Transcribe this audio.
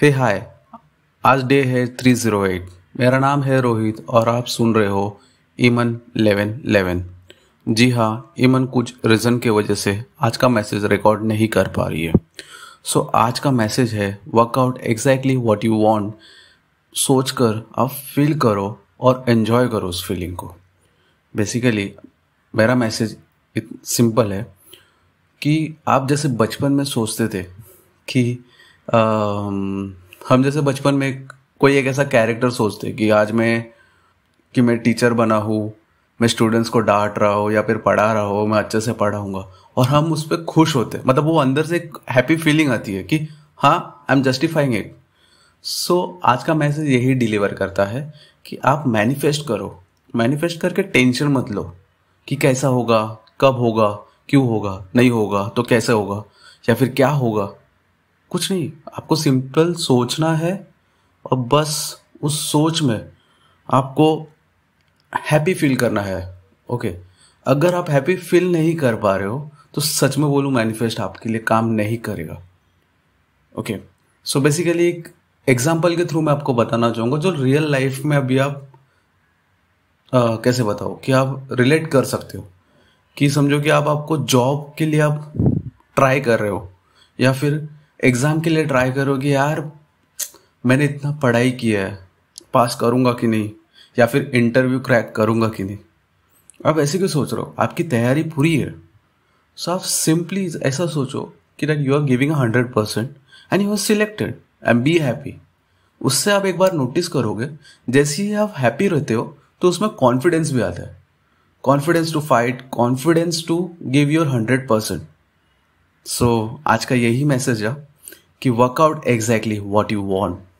हे hey, हाय आज day है three zero eight मेरा नाम है रोहित और आप सुन रहे हो इमन लेवन जी हाँ इमन कुछ रीज़न के वजह से आज का मैसेज रिकॉर्ड नहीं कर पा रही है सो so, आज का मैसेज है work out exactly what you want सोच कर आप फील करो और एन्जॉय करो उस फीलिंग को बेसिकली मेरा मैसेज सिंपल है कि आप जैसे बचपन में सोचते थे कि हम जैसे बचपन में कोई एक ऐसा कैरेक्टर सोचते कि आज मैं कि मैं टीचर बना हूँ मैं स्टूडेंट्स को डांट रहा हूँ या फिर पढ़ा रहा हूँ मैं अच्छे से पढ़ाऊँगा और हम उस पर खुश होते मतलब वो अंदर से एक हैप्पी फीलिंग आती है कि हाँ I am justifying it so आज का मैसेज यही डिलीवर करता है कि आप मैनिफेस्ट करो मैनिफेस्ट करके टेंशन मत लो कि कैसा होगा कब होगा क्यों होगा नहीं होगा तो कैसे होगा या फिर क्या होगा कुछ नहीं आपको सिंपल सोचना है और बस उस सोच में आपको हैप्पी फील करना है ओके अगर आप हैप्पी फील नहीं कर पा रहे हो तो सच में बोलूँ मैनिफेस्ट आपके लिए काम नहीं करेगा ओके सो बेसिकली एक एग्जाम्पल के थ्रू मैं आपको बताना चाहूँगा जो रियल लाइफ में अभी आप आ, कैसे बताओ कि आप रिलेट कर सकते हो कि समझो कि आप आपको जॉब के लिए आप ट्राई कर रहे हो या फिर एग्ज़ाम के लिए ट्राई करोगे यार मैंने इतना पढ़ाई किया है पास करूँगा कि नहीं या फिर इंटरव्यू क्रैक करूँगा कि नहीं आप ऐसे क्यों सोच रहे हो आपकी तैयारी पूरी है सो आप सिंपली ऐसा सोचो कि that you are giving hundred percent and you are selected and be happy उससे आप एक बार नोटिस करोगे जैसे ही आप हैप्पी रहते हो तो उसमें कॉन्फिडेंस भी आता है confidence to fight confidence to give your hundred percent so आज का यही मैसेज है कि work out exactly what you want